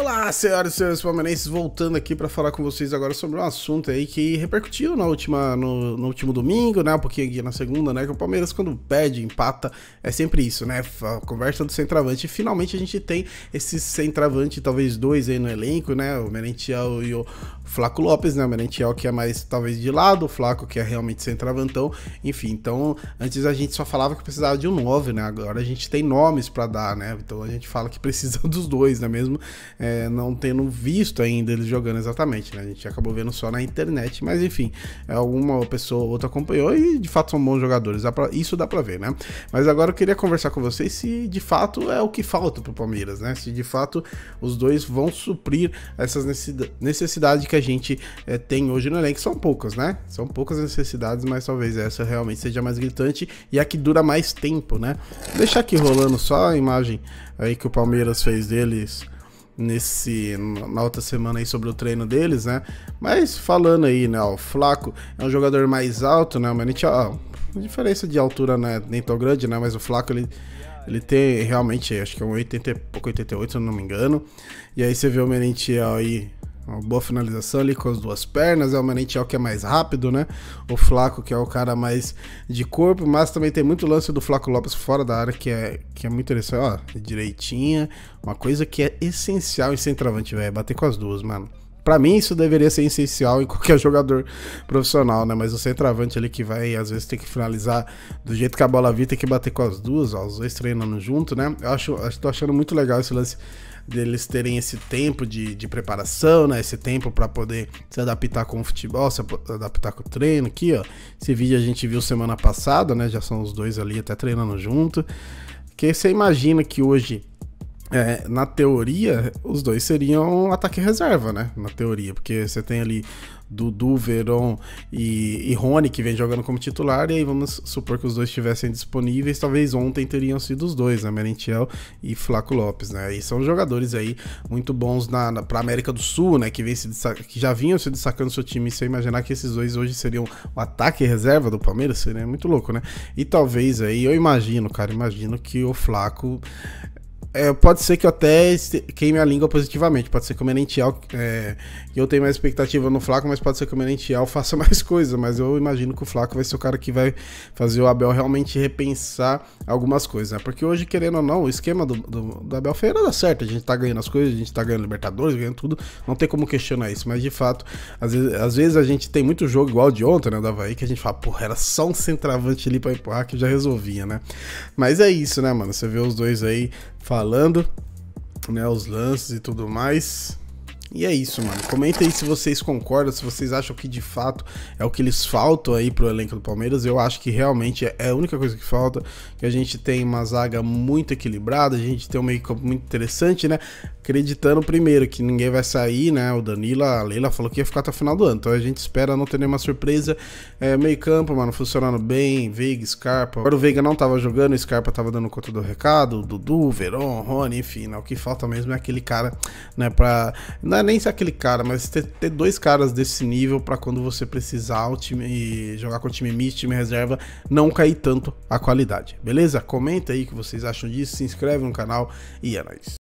Olá, senhoras e senhores palmeirenses, voltando aqui para falar com vocês agora sobre um assunto aí que repercutiu na última, no, no, último domingo, né? Um pouquinho aqui na segunda, né? Que o Palmeiras, quando perde, empata, é sempre isso, né? A conversa do centroavante. finalmente a gente tem esse centroavante, talvez dois aí no elenco, né? O Merentiel e o Flaco Lopes, né? O Merentiel que é mais talvez de lado, o Flaco que é realmente centroavantão. enfim. Então, antes a gente só falava que precisava de um 9, né? Agora a gente tem nomes para dar, né? Então a gente fala que precisa dos dois, né? Mesmo é, não tendo visto ainda eles jogando exatamente, né? A gente acabou vendo só na internet, mas enfim, é, alguma pessoa ou outra acompanhou e de fato são bons jogadores, dá pra, isso dá pra ver, né? Mas agora eu queria conversar com vocês se de fato é o que falta pro Palmeiras, né? Se de fato os dois vão suprir essas necessidades que a gente é, tem hoje no elenco são poucas, né? São poucas necessidades, mas talvez essa realmente seja mais gritante e a que dura mais tempo, né? Vou deixar aqui rolando só a imagem aí que o Palmeiras fez deles nesse na outra semana aí sobre o treino deles, né? Mas falando aí, né, o Flaco é um jogador mais alto, né, mas a, ó, diferença de altura não é nem tão grande, né, mas o Flaco ele ele tem realmente, acho que é um 80 pouco 88, se eu não me engano. E aí você vê o Merentiel aí uma boa finalização ali com as duas pernas. É o Manentiel que é mais rápido, né? O Flaco, que é o cara mais de corpo. Mas também tem muito lance do Flaco Lopes fora da área, que é, que é muito interessante. Ó, direitinha. Uma coisa que é essencial em centroavante, velho. É bater com as duas, mano para mim isso deveria ser essencial em qualquer jogador profissional, né? Mas o centroavante ali que vai, às vezes, tem que finalizar do jeito que a bola vir, tem que bater com as duas, ó, os dois treinando junto, né? Eu acho, estou achando muito legal esse lance deles terem esse tempo de, de preparação, né? Esse tempo para poder se adaptar com o futebol, se adaptar com o treino aqui, ó. Esse vídeo a gente viu semana passada, né? Já são os dois ali até treinando junto. Porque você imagina que hoje é, na teoria, os dois seriam ataque reserva, né? Na teoria, porque você tem ali Dudu, Veron e, e Rony, que vem jogando como titular, e aí vamos supor que os dois estivessem disponíveis, talvez ontem teriam sido os dois, né, Merentiel e Flaco Lopes, né, e são jogadores aí muito bons na, na, pra América do Sul, né, que, vem se que já vinham se destacando seu time, e se imaginar que esses dois hoje seriam o ataque reserva do Palmeiras, seria muito louco, né, e talvez aí, eu imagino, cara, imagino que o Flaco é, pode ser que eu até queime a língua positivamente. Pode ser que o Merentiel. É, eu tenho mais expectativa no Flaco, mas pode ser que o Merentiel faça mais coisa. Mas eu imagino que o Flaco vai ser o cara que vai fazer o Abel realmente repensar algumas coisas. Né? Porque hoje, querendo ou não, o esquema do, do, do Abel Ferreira dá certo. A gente tá ganhando as coisas, a gente tá ganhando Libertadores, ganhando tudo. Não tem como questionar isso. Mas de fato, às vezes, às vezes a gente tem muito jogo igual de ontem, né? Da Havaí, que a gente fala, porra, era só um centroavante ali pra empurrar que já resolvia, né? Mas é isso, né, mano? Você vê os dois aí falando, né, os lances e tudo mais. E é isso, mano. Comenta aí se vocês concordam, se vocês acham que de fato é o que eles faltam aí pro elenco do Palmeiras. Eu acho que realmente é a única coisa que falta, que a gente tem uma zaga muito equilibrada, a gente tem um meio campo muito interessante, né? Acreditando primeiro que ninguém vai sair, né? O Danila, a Leila falou que ia ficar até o final do ano. Então a gente espera não ter nenhuma surpresa. É, meio campo, mano, funcionando bem. Veiga, Scarpa. Agora o Veiga não tava jogando, o Scarpa tava dando conta do recado. O Dudu, Veron, Rony, enfim, né? O que falta mesmo é aquele cara, né, pra... Não é nem ser aquele cara, mas ter, ter dois caras desse nível para quando você precisar o time jogar com o time misto, time reserva, não cair tanto a qualidade. Beleza? Comenta aí o que vocês acham disso, se inscreve no canal e é nóis.